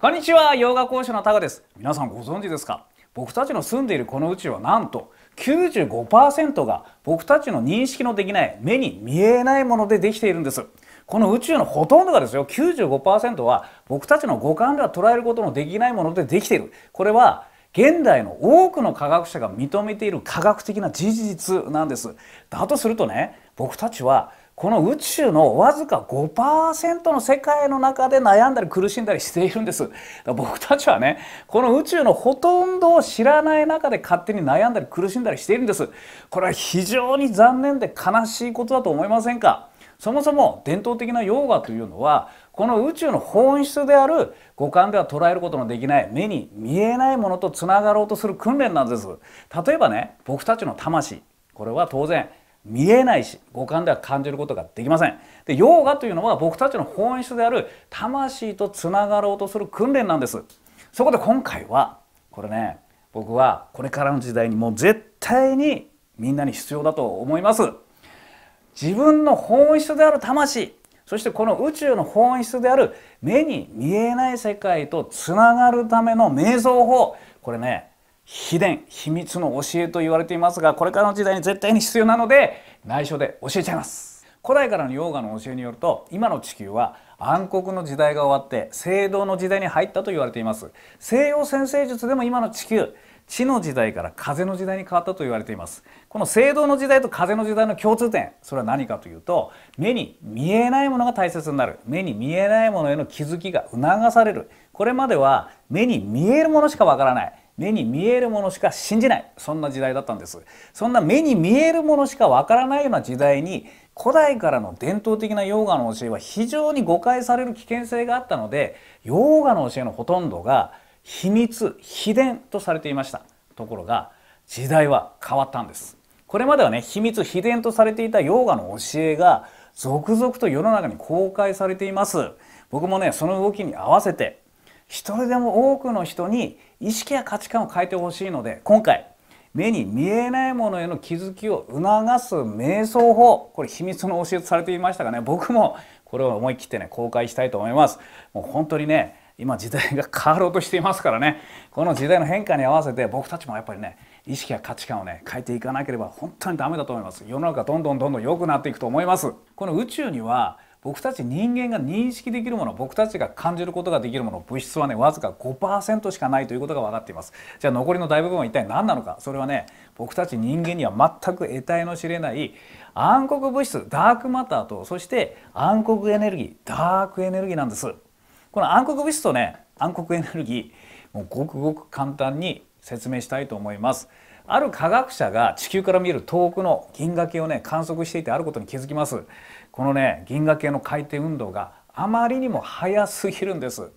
こんにちは洋画講師のタカです皆さんご存知ですか僕たちの住んでいるこの宇宙はなんと95%が僕たちの認識のできない目に見えないものでできているんですこの宇宙のほとんどがですよ95%は僕たちの五感では捉えることのできないものでできているこれは現代の多くの科学者が認めている科学的な事実なんですだとするとね僕たちはこの宇宙のわずか5%の世界の中で悩んだり苦しんだりしているんです僕たちはねこの宇宙のほとんどを知らない中で勝手に悩んだり苦しんだりしているんですこれは非常に残念で悲しいことだと思いませんかそもそも伝統的なヨーガというのはこの宇宙の本質である五感では捉えることのできない目に見えないものとつながろうとする訓練なんです例えばね僕たちの魂これは当然見えないし五感では感じることができませんでヨーガというのは僕たちの本質である魂とつながろうとする訓練なんですそこで今回はこれね僕はこれからの時代にもう絶対にみんなに必要だと思います自分の本質である魂そしてこの宇宙の本質である目に見えない世界とつながるための瞑想法これね秘伝秘密の教えと言われていますがこれからの時代に絶対に必要なので内緒で教えちゃいます古代からのヨーガの教えによると今の地球は暗黒の時代が終わって聖堂の時代に入ったと言われています西洋先生術でも今の地球地の時代から風の時代に変わったと言われていますこの聖堂の時代と風の時代の共通点それは何かというと目に見えないものが大切になる目に見えないものへの気づきが促されるこれまでは目に見えるものしかわからない目に見えるものしか信じないそんな時代だったんですそんな目に見えるものしかわからないような時代に古代からの伝統的なヨーガの教えは非常に誤解される危険性があったのでヨーガの教えのほとんどが秘密秘伝とされていましたところが時代は変わったんですこれまではね秘密秘伝とされていたヨーガの教えが続々と世の中に公開されています僕もねその動きに合わせて一人でも多くの人に意識や価値観を変えてほしいので今回目に見えないものへの気づきを促す瞑想法これ秘密の教えとされていましたがね僕もこれを思い切ってね公開したいと思いますもう本当にね今時代が変わろうとしていますからねこの時代の変化に合わせて僕たちもやっぱりね意識や価値観をね変えていかなければ本当にダメだと思います世の中どんどんどんどん良くなっていくと思いますこの宇宙には僕たち人間が認識できるもの僕たちが感じることができるもの物質はねわずか5%しかないということが分かっていますじゃあ残りの大部分は一体何なのかそれはね僕たち人間には全く得体の知れない暗黒物質ダークマターとそして暗黒エネルギーダークエネルギーなんですこの暗黒物質とね暗黒エネルギーもうごくごく簡単に説明したいと思いますある科学者が地球から見える遠くの銀河系をね観測していてあることに気づきますこのね銀河系の回転運動があまりにも速すぎるんです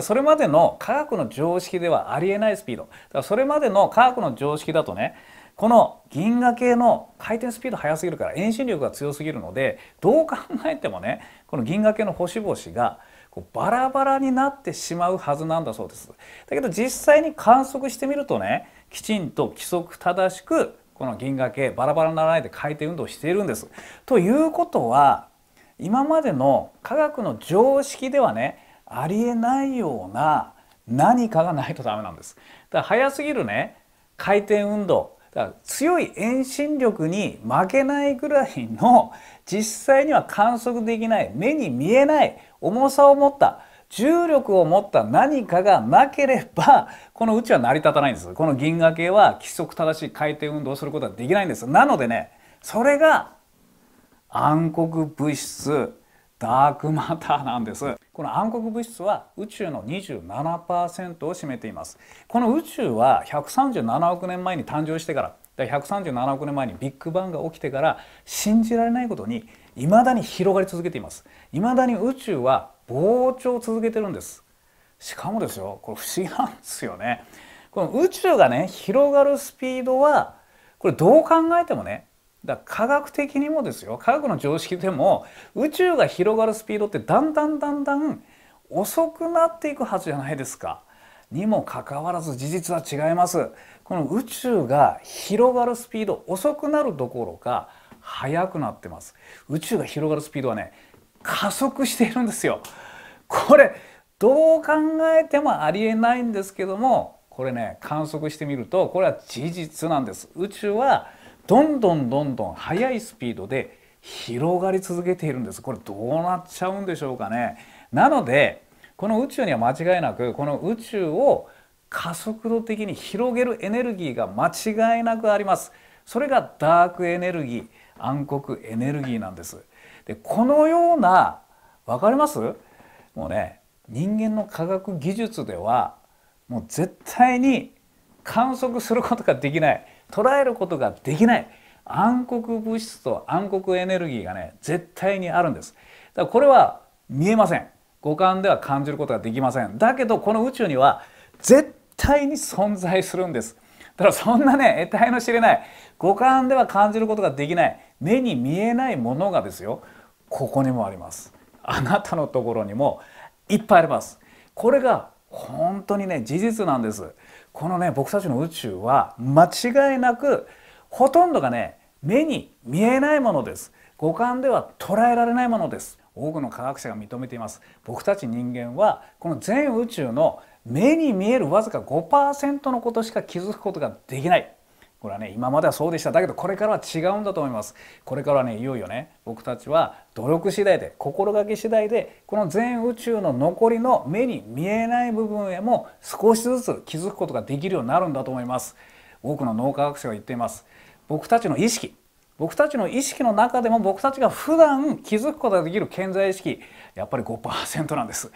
それまでの科学の常識ではありえないスピードだそれまでの科学の常識だとねこの銀河系の回転スピード速すぎるから遠心力が強すぎるのでどう考えてもねこの銀河系の星々がこうバラバラになってしまうはずなんだそうですだけど実際に観測してみるとねきちんと規則正しくこの銀河系バラバラにならないで回転運動をしているんです。ということは今までの科学の常識ではねありえないような何かがないとダメなんです。だから早すぎるね回転運動だから強い遠心力に負けないぐらいの実際には観測できない目に見えない重さを持った重力を持った何かがなければ この宇宙は成り立たないんですこの銀河系は規則正しい回転運動をすることはできないんですなのでねそれが暗黒物質ダークマターなんですこの暗黒物質は宇宙の27%を占めていますこの宇宙は137億年前に誕生してからだから137億年前にビッグバンが起きてから信じられないことに未だに広がり続けています未だに宇宙は膨張を続けてるんですしかもですよこれ不思議なんですよねこの宇宙がね広がるスピードはこれどう考えてもねだ科学的にもですよ科学の常識でも宇宙が広がるスピードってだんだんだんだん遅くなっていくはずじゃないですか。にもかかわらず事実は違います。この宇宙が広がるスピード遅くなるどころか速くなってます。宇宙が広がるスピードはね加速しているんですよ。これどう考えてもありえないんですけどもこれね観測してみるとこれは事実なんです。宇宙はどんどんどんどん速いスピードで広がり続けているんです。これどうなっちゃうんでしょうかね。なのでこの宇宙には間違いなくこの宇宙を加速度的に広げるエネルギーが間違いなくあります。それがダークエネルギー暗黒エネルギーなんです。でこのような分かりますもうね人間の科学技術ではもう絶対に観測することができない捉えることができない暗黒物質と暗黒エネルギーがね絶対にあるんですだからこれは見えません五感では感じることができませんだけどこの宇宙には絶対に存在するんですだからそんなね得体の知れない五感では感じることができない目に見えないものがですよここにもありますあなたのところにもいっぱいありますこれが本当にね事実なんですこのね僕たちの宇宙は間違いなくほとんどがね目に見えないものです五感では捉えられないものです多くの科学者が認めています僕たち人間はこの全宇宙の目に見えるわずか5%のことしか気づくことができないこれはね今まではそうでしただけどこれからは違うんだと思いますこれからはねいよいよね僕たちは努力次第で心がけ次第でこの全宇宙の残りの目に見えない部分へも少しずつ気づくことができるようになるんだと思います多くの脳科学者が言っています僕たちの意識僕たちの意識の中でも僕たちが普段気づくことができる健在意識やっぱり5%なんです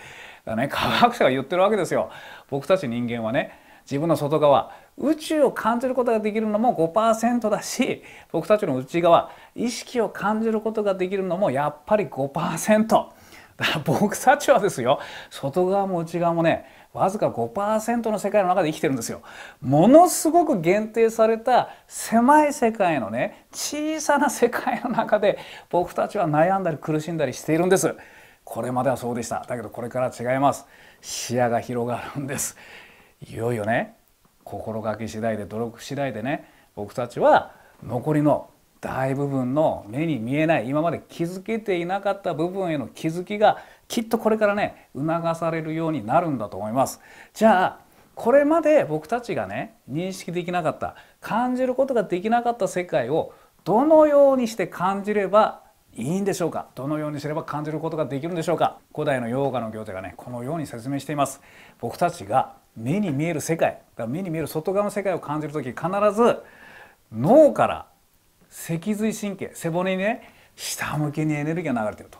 だね科学者が言ってるわけですよ僕たち人間はね自分の外側宇宙を感じることができるのも5%だし僕たちの内側意識を感じることができるのもやっぱり5%だから僕たちはですよ外側も内側もねわずか5%の世界の中で生きてるんですよ。ものすごく限定された狭い世界のね小さな世界の中で僕たちは悩んだり苦しんだりしているんです。これまではそうでしただけどこれから違います視野が広がるんですいよいよね心がけ次第で努力次第でね僕たちは残りの大部分の目に見えない今まで気づけていなかった部分への気づきがきっとこれからね促されるようになるんだと思います。じゃあこれまで僕たちがね認識できなかった感じることができなかった世界をどのようにして感じればいいんでしょうかどのようにすれば感じることができるんでしょうか古代のヨーガの行者がねこのように説明しています僕たちが目に見える世界目に見える外側の世界を感じる時必ず脳から脊髄神経背骨にね下向きにエネルギーが流れてると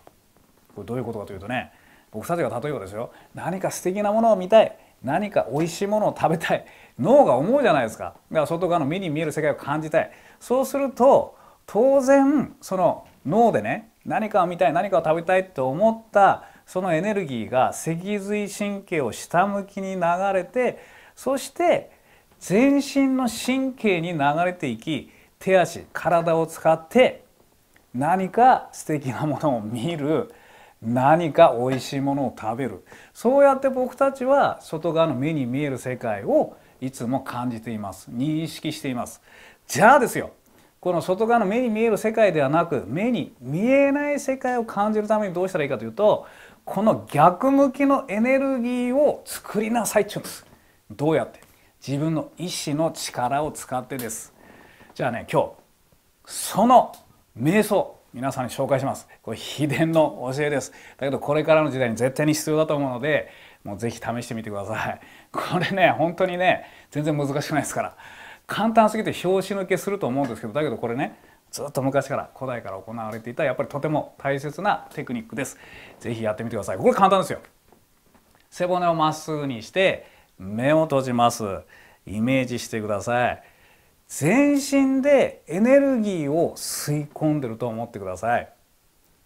これどういうことかというとね僕たちが例えばですよ何か素敵なものを見たい何か美味しいものを食べたい脳が思うじゃないですかだから外側の目に見える世界を感じたいそうすると当然その脳でね何かを見たい何かを食べたいって思ったそのエネルギーが脊髄神経を下向きに流れてそして全身の神経に流れていき手足体を使って何か素敵なものを見る何か美味しいものを食べるそうやって僕たちは外側の目に見える世界をいつも感じています認識していますじゃあですよこの外側の目に見える世界ではなく目に見えない世界を感じるためにどうしたらいいかというとこの逆向きのエネルギーを作りなさいっちゅうんですどうやって自分の意志の力を使ってですじゃあね今日その瞑想皆さんに紹介しますこれ秘伝の教えですだけどこれからの時代に絶対に必要だと思うのでもうぜひ試してみてくださいこれね本当にね全然難しくないですから簡単すぎて拍子抜けすると思うんですけどだけどこれねずっと昔から古代から行われていたやっぱりとても大切なテクニックです。是非やってみてください。これ簡単ですよ。背骨をまっすぐにして目を閉じます。イメージしてください。全身でエネルギーを吸い込んでると思ってください。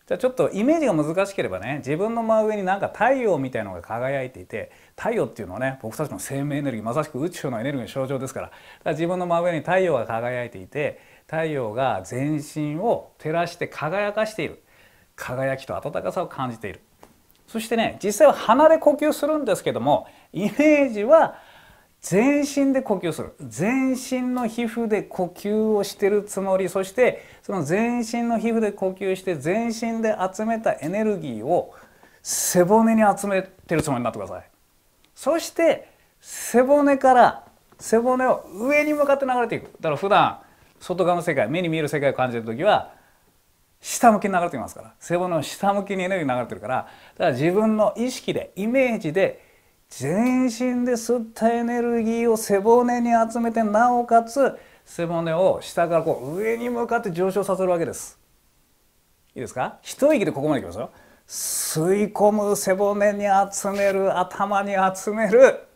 じゃあちょっとイメージが難しければね自分の真上になんか太陽みたいなのが輝いていて太陽っていうのはね僕たちの生命エネルギーまさしく宇宙のエネルギーの象徴ですからだから自分の真上に太陽が輝いていて太陽が全身を照らして輝かしている輝きと温かさを感じているそしてね実際は鼻で呼吸するんですけどもイメージは全身で呼吸する全身の皮膚で呼吸をしてるつもりそしてその全身の皮膚で呼吸して全身で集めたエネルギーを背骨に集めてるつもりになってくださいそして背骨から背骨を上に向かって流れていくだから普段外側の世界目に見える世界を感じる時は下向きに流れていますから背骨の下向きにエネルギー流れてるからだから自分の意識でイメージで全身で吸ったエネルギーを背骨に集めてなおかつ背骨を下からこう上に向かって上昇させるわけですいいですか一息でここまでいきますよ吸い込む背骨に集める頭に集める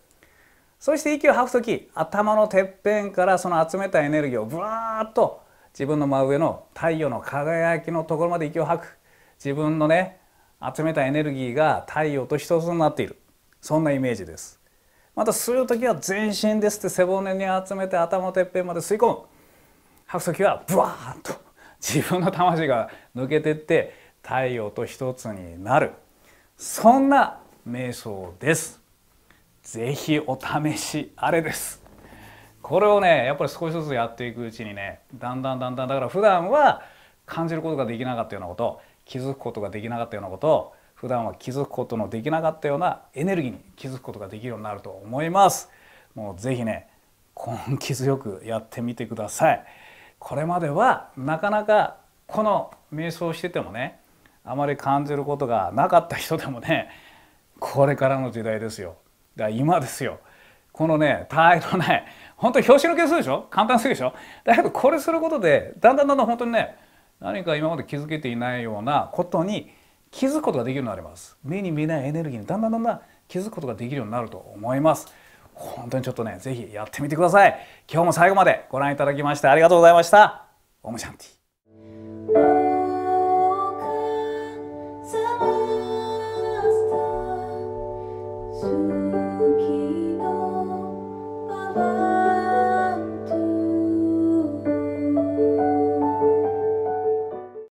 そして息を吐く時頭のてっぺんからその集めたエネルギーをブワーッと自分の真上の太陽の輝きのところまで息を吐く自分のね集めたエネルギーが太陽と一つになっているそんなイメージですまた吸う時は全身ですって背骨に集めて頭のてっぺんまで吸い込む吐く時はブワーッと自分の魂が抜けてって太陽と一つになるそんな瞑想ですぜひお試しあれですこれをねやっぱり少しずつやっていくうちにねだんだんだんだんだから普段は感じることができなかったようなこと気づくことができなかったようなことを普段は気づくことのできなかったようなエネルギーに気づくことができるようになると思いますもうぜひね根気強くやってみてくださいこれまではなかなかこの瞑想しててもねあまり感じることがなかった人でもねこれからの時代ですよが今ですよこのね態度ね本当に表紙の件数でしょ簡単すぎでしょだけどこれすることでだんだんだんだん本当にね何か今まで気づけていないようなことに気づくことができるようになります目に見えないエネルギーにだんだんだんだん気づくことができるようになると思います本当にちょっとね是非やってみてください今日も最後までご覧いただきましてありがとうございましたオムシャンティ